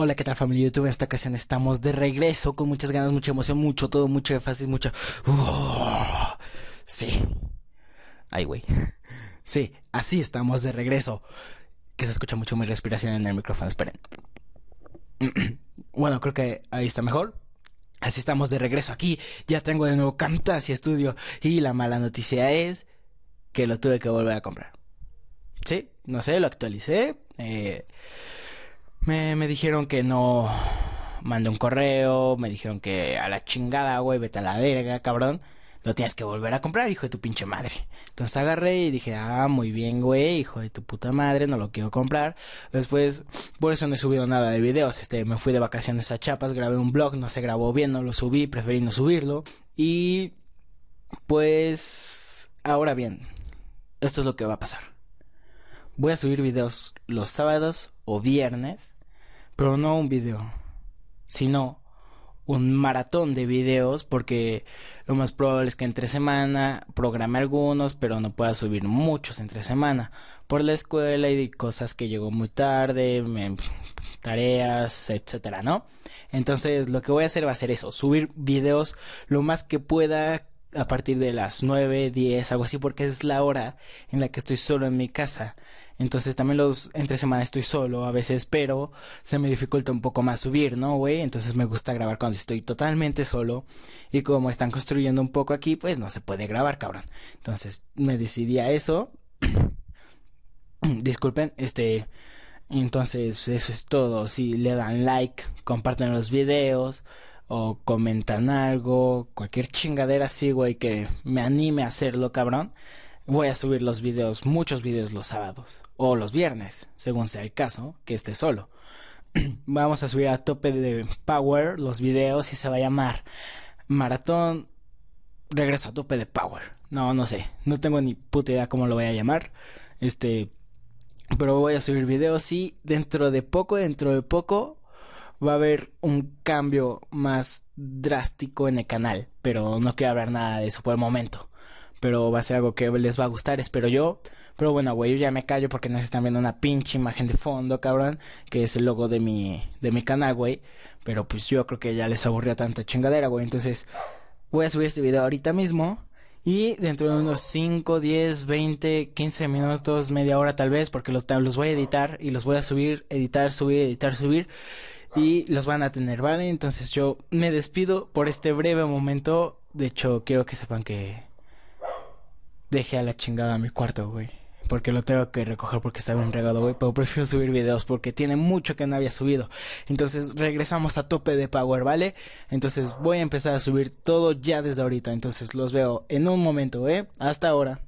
Hola, ¿qué tal familia de YouTube? En esta ocasión estamos de regreso con muchas ganas, mucha emoción, mucho todo, mucho énfasis, mucho... sí. Ay, güey. Sí, así estamos de regreso. Que se escucha mucho mi respiración en el micrófono, esperen. Bueno, creo que ahí está mejor. Así estamos de regreso aquí. Ya tengo de nuevo Camtasia estudio... Y la mala noticia es que lo tuve que volver a comprar. Sí, no sé, lo actualicé. Eh... Me, dijeron que no mandé un correo, me dijeron que a la chingada, güey, vete a la verga, cabrón. Lo tienes que volver a comprar, hijo de tu pinche madre. Entonces agarré y dije, ah, muy bien, güey, hijo de tu puta madre, no lo quiero comprar. Después, por eso no he subido nada de videos. Este, me fui de vacaciones a Chapas grabé un blog, no se grabó bien, no lo subí, preferí no subirlo. Y, pues, ahora bien, esto es lo que va a pasar. Voy a subir videos los sábados o viernes pero no un video, sino un maratón de videos porque lo más probable es que entre semana programe algunos pero no pueda subir muchos entre semana por la escuela y cosas que llegó muy tarde tareas etcétera no entonces lo que voy a hacer va a ser eso subir videos lo más que pueda a partir de las 9, 10, algo así, porque es la hora en la que estoy solo en mi casa. Entonces también los entre semana estoy solo a veces, pero se me dificulta un poco más subir, ¿no, güey? Entonces me gusta grabar cuando estoy totalmente solo y como están construyendo un poco aquí, pues no se puede grabar, cabrón. Entonces me decidí a eso. Disculpen, este entonces eso es todo. Si le dan like, comparten los videos, o comentan algo, cualquier chingadera así, güey, que me anime a hacerlo, cabrón, voy a subir los videos, muchos videos los sábados o los viernes, según sea el caso, que esté solo. Vamos a subir a tope de Power los videos y se va a llamar Maratón Regreso a tope de Power. No, no sé, no tengo ni puta idea cómo lo voy a llamar. Este, pero voy a subir videos y dentro de poco, dentro de poco va a haber un cambio más drástico en el canal, pero no quiero hablar nada de eso por el momento. Pero va a ser algo que les va a gustar, espero yo. Pero bueno, güey, yo ya me callo porque necesitan están viendo una pinche imagen de fondo, cabrón, que es el logo de mi, de mi canal, güey. Pero pues yo creo que ya les aburría tanta chingadera, güey. Entonces, voy a subir este video ahorita mismo. Y dentro de unos 5, 10, 20, 15 minutos, media hora tal vez, porque los, los voy a editar y los voy a subir, editar, subir, editar, subir y los van a tener, ¿vale? Entonces yo me despido por este breve momento. De hecho, quiero que sepan que dejé a la chingada mi cuarto, güey. Porque lo tengo que recoger porque está bien regado, güey. Pero prefiero subir videos porque tiene mucho que no había subido. Entonces regresamos a tope de Power, ¿vale? Entonces voy a empezar a subir todo ya desde ahorita. Entonces los veo en un momento, ¿eh? Hasta ahora.